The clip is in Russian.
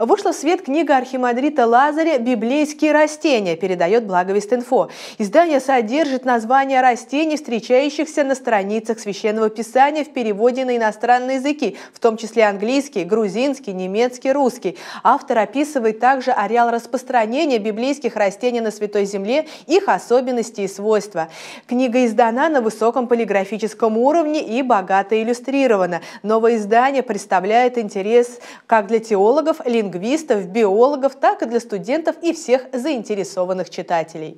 Вышла в свет книга архимандрита Лазаря «Библейские растения», передает благовест инфо. Издание содержит названия растений, встречающихся на страницах Священного Писания в переводе на иностранные языки, в том числе английский, грузинский, немецкий, русский. Автор описывает также ареал распространения библейских растений на Святой Земле, их особенности и свойства. Книга издана на высоком полиграфическом уровне и богато иллюстрирована. Новое издание представляет интерес как для теологов, лингвистов, лингвистов, биологов, так и для студентов и всех заинтересованных читателей.